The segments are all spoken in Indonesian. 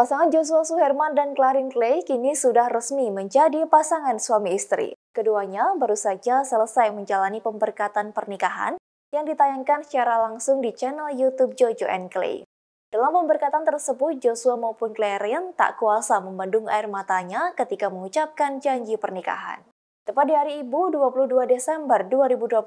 Pasangan Joshua Suherman dan Clarin Clay kini sudah resmi menjadi pasangan suami istri. Keduanya baru saja selesai menjalani pemberkatan pernikahan yang ditayangkan secara langsung di channel YouTube Jojo and Clay. Dalam pemberkatan tersebut, Joshua maupun Clarin tak kuasa membendung air matanya ketika mengucapkan janji pernikahan. Tepat di hari Ibu 22 Desember 2021,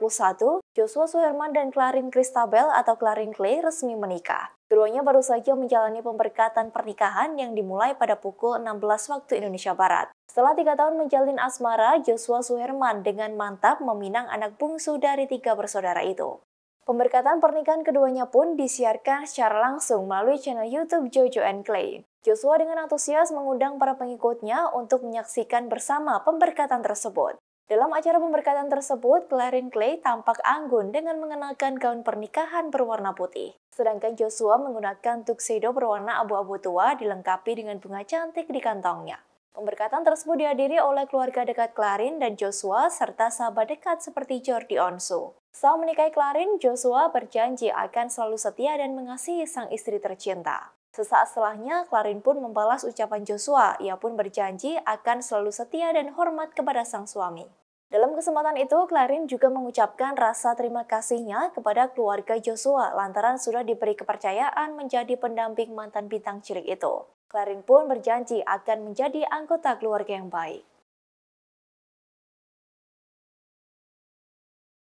Joshua Suherman dan Clarin Christabel atau Clarin Clay resmi menikah. Keduanya baru saja menjalani pemberkatan pernikahan yang dimulai pada pukul 16 waktu Indonesia Barat. Setelah tiga tahun menjalin asmara, Joshua Suherman dengan mantap meminang anak bungsu dari tiga bersaudara itu. Pemberkatan pernikahan keduanya pun disiarkan secara langsung melalui channel YouTube Jojo and Clay. Joshua dengan antusias mengundang para pengikutnya untuk menyaksikan bersama pemberkatan tersebut. Dalam acara pemberkatan tersebut, Clarin Clay tampak anggun dengan mengenakan gaun pernikahan berwarna putih. Sedangkan Joshua menggunakan tuxedo berwarna abu-abu tua dilengkapi dengan bunga cantik di kantongnya. Pemberkatan tersebut dihadiri oleh keluarga dekat Clarin dan Joshua serta sahabat dekat seperti Jordi Onsu. Saat menikahi Clarin, Joshua berjanji akan selalu setia dan mengasihi sang istri tercinta. Sesaat setelahnya, Clarin pun membalas ucapan Joshua. Ia pun berjanji akan selalu setia dan hormat kepada sang suami. Dalam kesempatan itu, Clarin juga mengucapkan rasa terima kasihnya kepada keluarga Joshua lantaran sudah diberi kepercayaan menjadi pendamping mantan bintang cilik itu. Clarin pun berjanji akan menjadi anggota keluarga yang baik.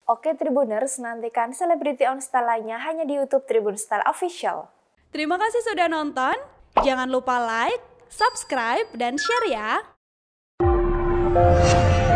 Oke Tribuners, nantikan selebriti on style lainnya hanya di YouTube Tribun Style Official. Terima kasih sudah nonton. Jangan lupa like, subscribe, dan share ya.